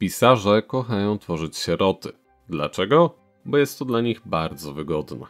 Pisarze kochają tworzyć sieroty. Dlaczego? Bo jest to dla nich bardzo wygodne.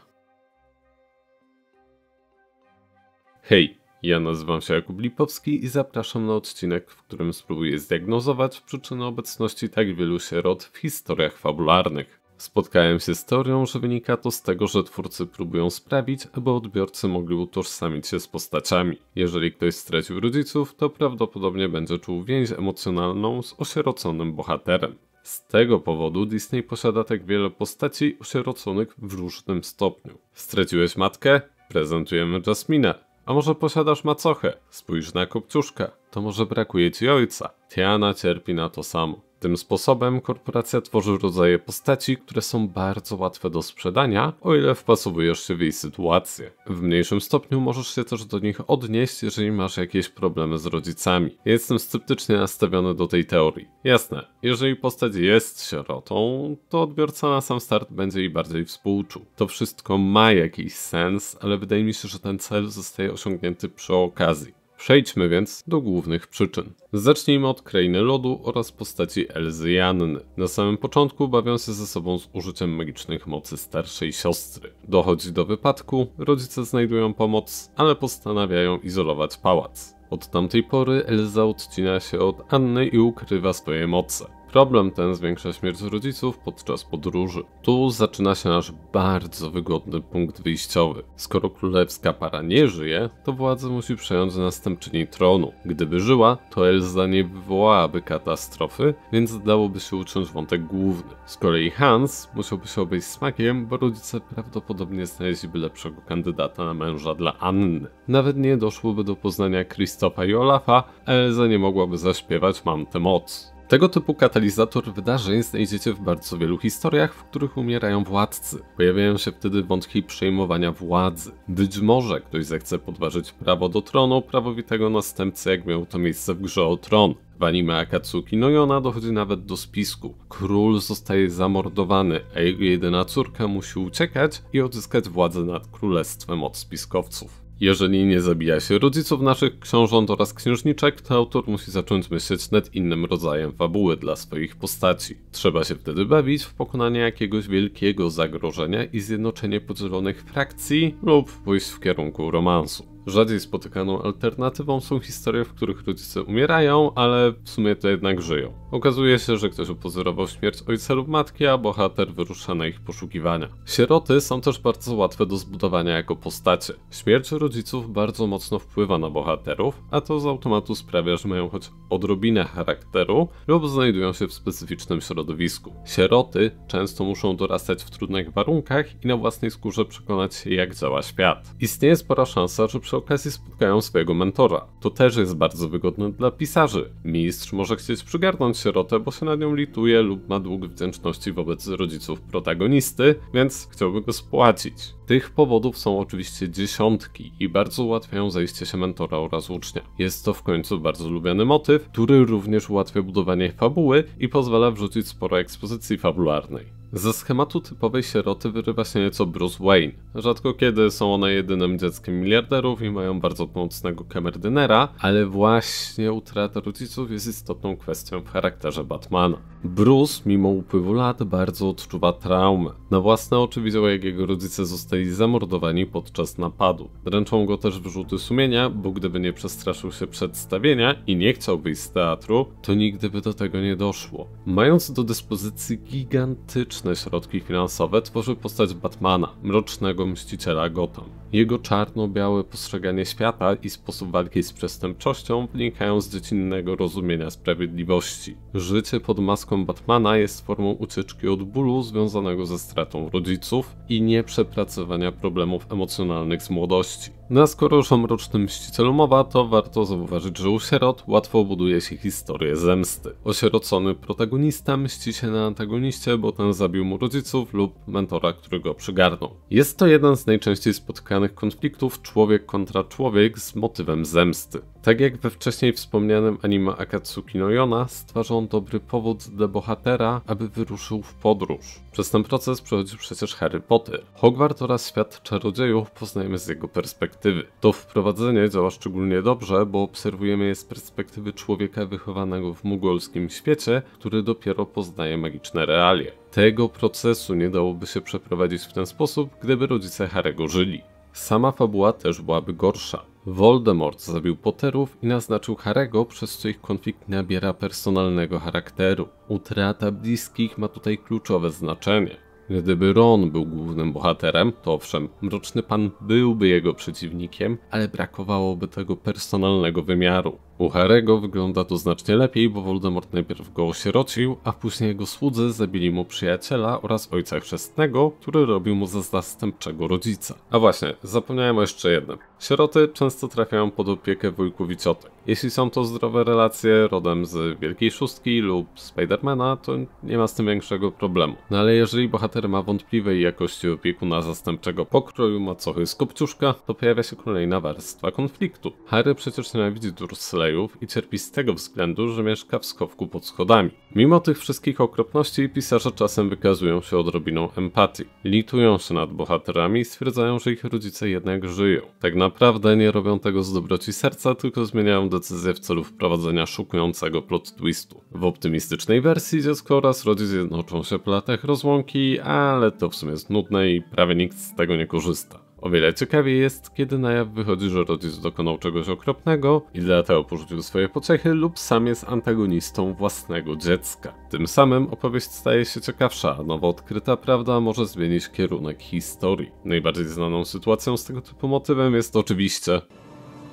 Hej, ja nazywam się Jakub Lipowski i zapraszam na odcinek, w którym spróbuję zdiagnozować przyczynę obecności tak wielu sierot w historiach fabularnych. Spotkałem się z teorią, że wynika to z tego, że twórcy próbują sprawić, aby odbiorcy mogli utożsamić się z postaciami. Jeżeli ktoś stracił rodziców, to prawdopodobnie będzie czuł więź emocjonalną z osieroconym bohaterem. Z tego powodu Disney posiada tak wiele postaci osieroconych w różnym stopniu. Straciłeś matkę? Prezentujemy Jasminę. A może posiadasz macochę? Spójrz na kopciuszka. To może brakuje ci ojca. Tiana cierpi na to samo. Tym sposobem korporacja tworzy rodzaje postaci, które są bardzo łatwe do sprzedania, o ile wpasowujesz się w jej sytuację. W mniejszym stopniu możesz się też do nich odnieść, jeżeli masz jakieś problemy z rodzicami. jestem sceptycznie nastawiony do tej teorii. Jasne, jeżeli postać jest sierotą, to odbiorca na sam start będzie jej bardziej współczuł. To wszystko ma jakiś sens, ale wydaje mi się, że ten cel zostaje osiągnięty przy okazji. Przejdźmy więc do głównych przyczyn. Zacznijmy od krainy lodu oraz postaci Elzy Janny. Na samym początku bawią się ze sobą z użyciem magicznych mocy starszej siostry. Dochodzi do wypadku, rodzice znajdują pomoc, ale postanawiają izolować pałac. Od tamtej pory Elza odcina się od Anny i ukrywa swoje moce. Problem ten zwiększa śmierć rodziców podczas podróży. Tu zaczyna się nasz bardzo wygodny punkt wyjściowy. Skoro królewska para nie żyje, to władzę musi przejąć następczyni tronu. Gdyby żyła, to Elza nie wywołałaby katastrofy, więc dałoby się uciąć wątek główny. Z kolei Hans musiałby się obejść smakiem, bo rodzice prawdopodobnie znaleźliby lepszego kandydata na męża dla Anny. Nawet nie doszłoby do poznania Krzysztofa i Olafa, a Elza nie mogłaby zaśpiewać Mam tę moc. Tego typu katalizator wydarzeń znajdziecie w bardzo wielu historiach, w których umierają władcy. Pojawiają się wtedy wątki przejmowania władzy. Być może ktoś zechce podważyć prawo do tronu prawowitego następcy, jak miało to miejsce w grze o tron. W anime Akatsuki Nojona dochodzi nawet do spisku. Król zostaje zamordowany, a jego jedyna córka musi uciekać i odzyskać władzę nad królestwem od spiskowców. Jeżeli nie zabija się rodziców naszych książąt oraz księżniczek, to autor musi zacząć myśleć nad innym rodzajem fabuły dla swoich postaci. Trzeba się wtedy bawić w pokonanie jakiegoś wielkiego zagrożenia i zjednoczenie podzielonych frakcji lub pójść w kierunku romansu. Rzadziej spotykaną alternatywą są historie, w których rodzice umierają, ale w sumie to jednak żyją. Okazuje się, że ktoś upozorował śmierć ojca lub matki, a bohater wyrusza na ich poszukiwania. Sieroty są też bardzo łatwe do zbudowania jako postacie. Śmierć rodziców bardzo mocno wpływa na bohaterów, a to z automatu sprawia, że mają choć odrobinę charakteru lub znajdują się w specyficznym środowisku. Sieroty często muszą dorastać w trudnych warunkach i na własnej skórze przekonać się, jak działa świat. Istnieje spora szansa, że przy okazji spotkają swojego mentora. To też jest bardzo wygodne dla pisarzy. Mistrz może chcieć przygarnąć sierotę, bo się na nią lituje lub ma dług wdzięczności wobec rodziców protagonisty, więc chciałby go spłacić. Tych powodów są oczywiście dziesiątki i bardzo ułatwiają zejście się mentora oraz ucznia. Jest to w końcu bardzo lubiany motyw, który również ułatwia budowanie fabuły i pozwala wrzucić sporo ekspozycji fabularnej. Ze schematu typowej sieroty wyrywa się nieco Bruce Wayne. Rzadko kiedy są one jedynym dzieckiem miliarderów i mają bardzo mocnego kamerdynera, ale właśnie utrata rodziców jest istotną kwestią w charakterze Batmana. Bruce, mimo upływu lat, bardzo odczuwa traumę. Na własne oczy widział, jak jego rodzice zostali zamordowani podczas napadu. Dręczą go też wyrzuty sumienia, bo gdyby nie przestraszył się przedstawienia i nie chciał wyjść z teatru, to nigdy by do tego nie doszło. Mając do dyspozycji gigantyczne środki finansowe tworzył postać Batmana, mrocznego mściciela Gotham. Jego czarno-białe postrzeganie świata i sposób walki z przestępczością wynikają z dziecinnego rozumienia sprawiedliwości. Życie pod maską Batmana jest formą ucieczki od bólu związanego ze stratą rodziców i nieprzepracowania problemów emocjonalnych z młodości. No skoro już o mrocznym mścicielu mowa, to warto zauważyć, że u sierot łatwo buduje się historię zemsty. Osierocony protagonista mści się na antagoniście, bo ten zabił mu rodziców lub mentora, który go przygarnął. Jest to jeden z najczęściej spotkanych wspomnianych konfliktów człowiek kontra człowiek z motywem zemsty. Tak jak we wcześniej wspomnianym anime Akatsuki no Yona, stwarza on dobry powód dla bohatera, aby wyruszył w podróż. Przez ten proces przechodzi przecież Harry Potter. Hogwart oraz świat czarodziejów poznajemy z jego perspektywy. To wprowadzenie działa szczególnie dobrze, bo obserwujemy je z perspektywy człowieka wychowanego w mugolskim świecie, który dopiero poznaje magiczne realie. Tego procesu nie dałoby się przeprowadzić w ten sposób, gdyby rodzice Harego żyli. Sama fabuła też byłaby gorsza. Voldemort zabił Potterów i naznaczył Harego, przez co ich konflikt nabiera personalnego charakteru. Utrata bliskich ma tutaj kluczowe znaczenie. Gdyby Ron był głównym bohaterem, to owszem, Mroczny Pan byłby jego przeciwnikiem, ale brakowałoby tego personalnego wymiaru. U Harego wygląda to znacznie lepiej, bo Voldemort najpierw go osierocił, a później jego słudzy zabili mu przyjaciela oraz ojca chrzestnego, który robił mu za zastępczego rodzica. A właśnie, zapomniałem o jeszcze jednym. Sieroty często trafiają pod opiekę wujków i ciotek. Jeśli są to zdrowe relacje rodem z Wielkiej Szóstki lub Spidermana, to nie ma z tym większego problemu. No ale jeżeli bohater ma wątpliwej jakości opiekuna zastępczego pokroju macochy z kopciuszka, to pojawia się kolejna warstwa konfliktu. Harry przecież nienawidzi Dursley i cierpi z tego względu, że mieszka w schowku pod schodami. Mimo tych wszystkich okropności pisarze czasem wykazują się odrobiną empatii. Litują się nad bohaterami i stwierdzają, że ich rodzice jednak żyją. Tak naprawdę nie robią tego z dobroci serca, tylko zmieniają decyzję w celu wprowadzenia szukującego plot twistu. W optymistycznej wersji dziecko oraz rodzic jednoczą się po latach rozłąki, ale to w sumie jest nudne i prawie nikt z tego nie korzysta. O wiele ciekawiej jest, kiedy na jaw wychodzi, że rodzic dokonał czegoś okropnego i dlatego porzucił swoje pociechy lub sam jest antagonistą własnego dziecka. Tym samym opowieść staje się ciekawsza, a nowo odkryta prawda może zmienić kierunek historii. Najbardziej znaną sytuacją z tego typu motywem jest oczywiście...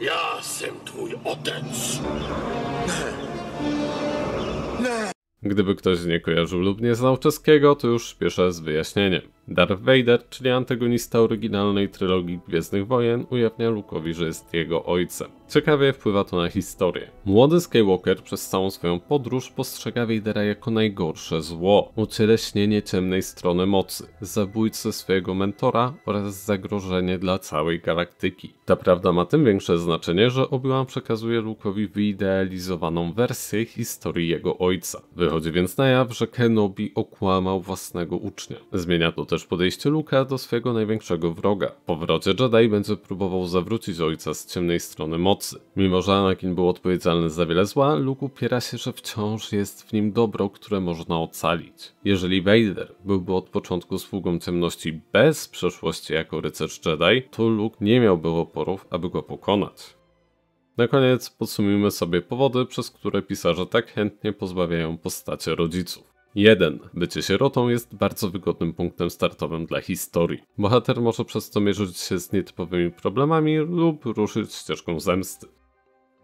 Ja jestem twój ojciec! Gdyby ktoś nie kojarzył lub nie znał czeskiego, to już spieszę z wyjaśnieniem. Darth Vader, czyli antagonista oryginalnej trylogii Gwiezdnych Wojen, ujawnia Luke'owi, że jest jego ojcem. Ciekawie wpływa to na historię. Młody Skywalker przez całą swoją podróż postrzega Vadera jako najgorsze zło, ucieleśnienie ciemnej strony mocy, zabójcę swojego mentora oraz zagrożenie dla całej galaktyki. Ta prawda ma tym większe znaczenie, że Obi-Wan przekazuje Luke'owi wyidealizowaną wersję historii jego ojca. Wychodzi więc na jaw, że Kenobi okłamał własnego ucznia. Zmienia to też też podejście Luka do swojego największego wroga. Po powrocie Jedi będzie próbował zawrócić ojca z ciemnej strony mocy. Mimo, że Anakin był odpowiedzialny za wiele zła, Luke upiera się, że wciąż jest w nim dobro, które można ocalić. Jeżeli Vader byłby od początku sługą ciemności bez przeszłości jako rycerz Jedi, to Luke nie miałby oporów, aby go pokonać. Na koniec podsumujmy sobie powody, przez które pisarze tak chętnie pozbawiają postacie rodziców. 1. Bycie sierotą jest bardzo wygodnym punktem startowym dla historii. Bohater może przez to mierzyć się z nietypowymi problemami lub ruszyć ścieżką zemsty.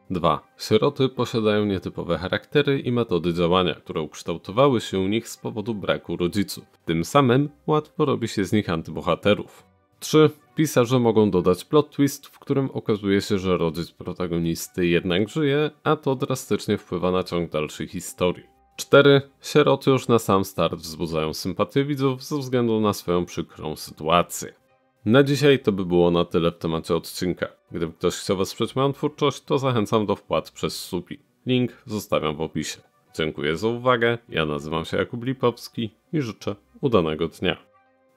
2. Sieroty posiadają nietypowe charaktery i metody działania, które ukształtowały się u nich z powodu braku rodziców. Tym samym łatwo robi się z nich antybohaterów. 3. Pisarze mogą dodać plot twist, w którym okazuje się, że rodzic protagonisty jednak żyje, a to drastycznie wpływa na ciąg dalszej historii. 4. Sieroty już na sam start wzbudzają sympatię widzów ze względu na swoją przykrą sytuację. Na dzisiaj to by było na tyle w temacie odcinka. Gdyby ktoś chciał wesprzeć moją twórczość, to zachęcam do wpłat przez Supi. Link zostawiam w opisie. Dziękuję za uwagę, ja nazywam się Jakub Lipowski i życzę udanego dnia.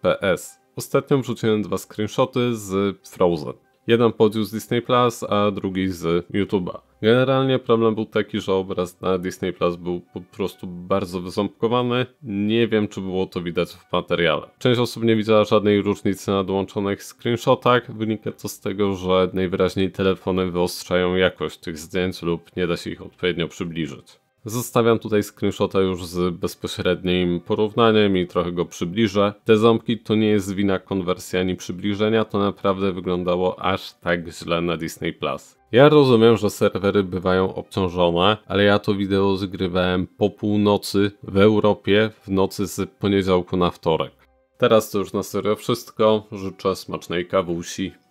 PS. Ostatnio wrzuciłem dwa screenshoty z Frozen. Jeden podjął z Disney Plus, a drugi z YouTube'a. Generalnie problem był taki, że obraz na Disney Plus był po prostu bardzo wyząbkowany. Nie wiem, czy było to widać w materiale. Część osób nie widziała żadnej różnicy na dołączonych screenshotach. Wynika to z tego, że najwyraźniej telefony wyostrzają jakość tych zdjęć lub nie da się ich odpowiednio przybliżyć. Zostawiam tutaj screenshota już z bezpośrednim porównaniem i trochę go przybliżę. Te ząbki to nie jest wina konwersji ani przybliżenia, to naprawdę wyglądało aż tak źle na Disney+. Plus. Ja rozumiem, że serwery bywają obciążone, ale ja to wideo zgrywałem po północy w Europie w nocy z poniedziałku na wtorek. Teraz to już na serio wszystko. Życzę smacznej kawusi.